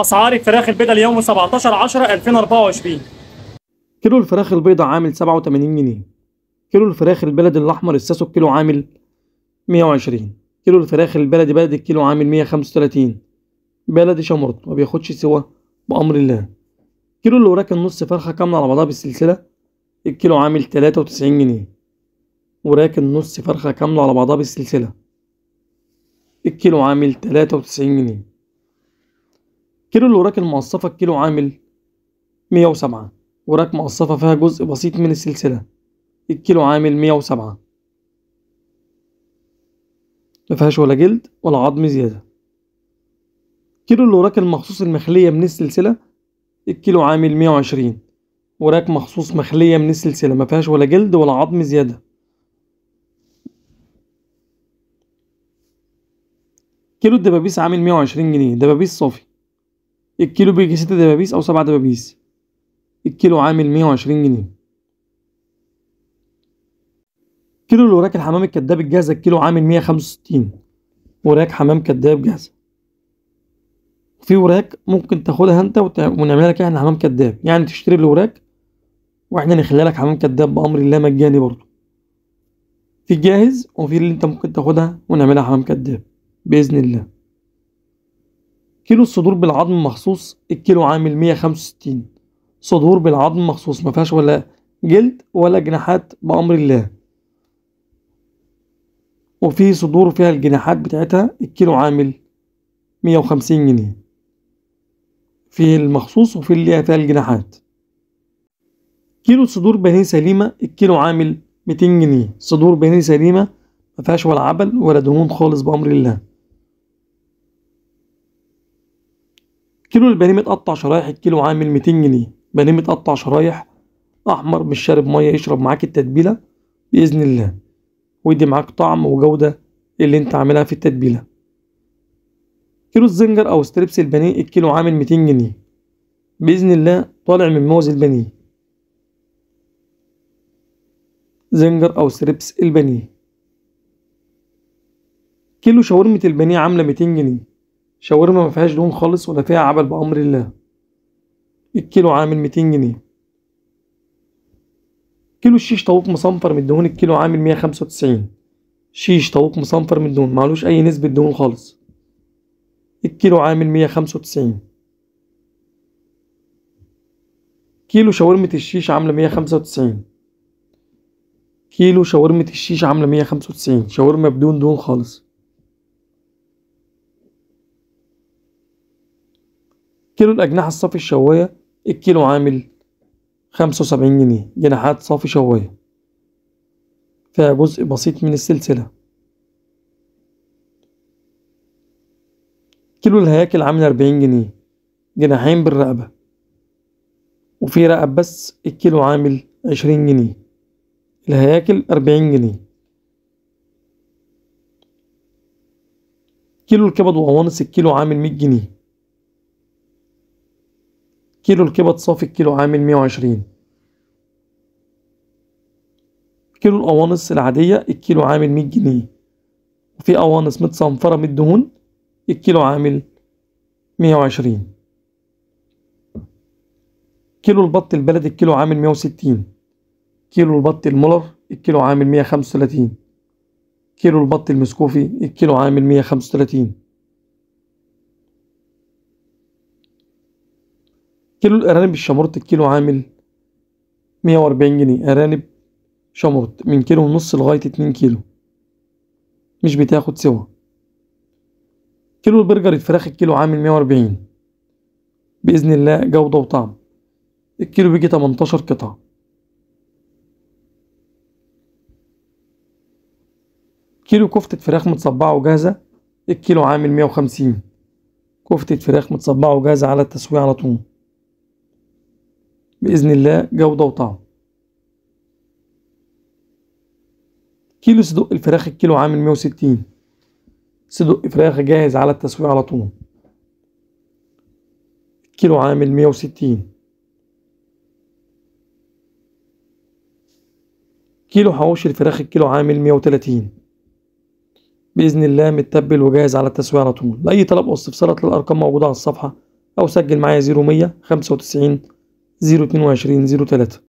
اسعار الفراخ البيضاء اليوم 17 10 2024 كيلو الفراخ البيضاء عامل 87 جنيه كيلو الفراخ البلدي الاحمر الساسو الكيلو عامل 120 كيلو الفراخ البلدي بلد الكيلو عامل 135 بلدي شمرت ما بياخدش سوى بامر الله كيلو الوراك النص فرخه كامله على بعضها بالسلسله الكيلو عامل 93 جنيه وراك النص فرخه كامله على بعضها بالسلسله الكيلو عامل 93 جنيه كيلو الوراك المقصفة الكيلو عامل 107 وراك مقصفة فيها جزء بسيط من السلسلة الكيلو عامل 107 مفيهاش ولا جلد ولا عظم زيادة كيلو الوراك المخصوص المخلية من السلسلة الكيلو عامل 120 وراك مخصوص مخلية من السلسلة مفيهاش ولا جلد ولا عظم زيادة كيلو الدبابيس عامل 120 جنيه دبابيس صافي الكيلو بيجي ست دبابيس أو سبع دبابيس الكيلو عامل مية وعشرين جنيه كيلو لوراك الحمام الكداب الجاهزة الكيلو عامل مية خمسة وستين وراك حمام كداب جاهزة في وراك ممكن تاخدها انت ونعملها لك احنا حمام كداب يعني تشتري الوراك واحنا نخليها لك حمام كداب بامر الله مجاني برضه في جاهز وفي اللي انت ممكن تاخدها ونعملها حمام كداب باذن الله كيلو الصدور بالعظم مخصوص الكيلو عامل 165 صدور بالعظم مخصوص ما فيهاش ولا جلد ولا جناحات بأمر الله وفي صدور فيها الجناحات بتاعتها الكيلو عامل 150 جنيه في المخصوص وفي اللي فيها الجناحات كيلو صدور بني سليمة الكيلو عامل 200 جنيه صدور بني سليمة ما فيهاش ولا عبل ولا دهون خالص بأمر الله كيلو البانيه متقطع شرايح الكيلو عامل 200 جنيه بانيه متقطع شرايح احمر مش شارب ميه يشرب معاك التتبيله باذن الله ويدي معاك طعم وجوده اللي انت عاملها في التتبيله كيلو الزنجر او ستريبس البانيه الكيلو عامل 200 جنيه باذن الله طالع من موز البانيه زنجر او ستريبس البانيه كيلو شاورمة البانيه عامله 200 جنيه شاورما ما فيهاش دهون خالص ولا فيها عبل بأمر الله الكيلو عامل 200 جنيه كيلو الشيش طاووق مصنفر من الدهون الكيلو عامل 195 شيش طاووق مصنفر من الدهون معلوش أي نسبة دهون خالص الكيلو عامل 195 كيلو شاورمة الشيش عاملة 195 كيلو شاورمة الشيش عاملة 195 شاورما بدون دهون خالص كيلو الأجنحة الصافي الشواية الكيلو عامل خمسة وسبعين جنيه جناحات صافي شواية فيها جزء بسيط من السلسلة كيلو الهياكل عامل أربعين جنيه جناحين بالرقبة وفي رقب بس الكيلو عامل عشرين جنيه الهياكل أربعين جنيه كيلو الكبد وقوانص الكيلو عامل مية جنيه كيلو الكبد صافي الكيلو عامل 120 كيلو الأوانس العادية الكيلو عامل 100 جنيه وفي أوانس متصنفرة من الدهون الكيلو عامل 120 كيلو البط البلدي الكيلو عامل 160 كيلو البط المولر الكيلو عامل 135 كيلو البط المسكوفي الكيلو عامل 135 كيلو الأرانب الشمرت الكيلو عامل 140 جنيه أرانب شمرت من كيلو ونص لغاية اتنين كيلو مش بتاخد سوا كيلو البرجر الفراخ الكيلو عامل 140 بإذن الله جودة وطعم الكيلو بيجي 18 قطعة كيلو كفتة فراخ متصبعة وجاهزة الكيلو عامل 150 كفتة فراخ متصبعة وجاهزة على التسوية على طول بإذن الله جودة وطعم كيلو صدق الفراخ الكيلو عامل 160 صدق فراخ جاهز على التسوية على طول الكيلو عامل 160 كيلو حوش الفراخ الكيلو عامل 130 بإذن الله متبل وجاهز على التسوية على طول لأي طلب أو استفسارات للأرقام موجودة على الصفحة أو سجل معايا 0195 022 03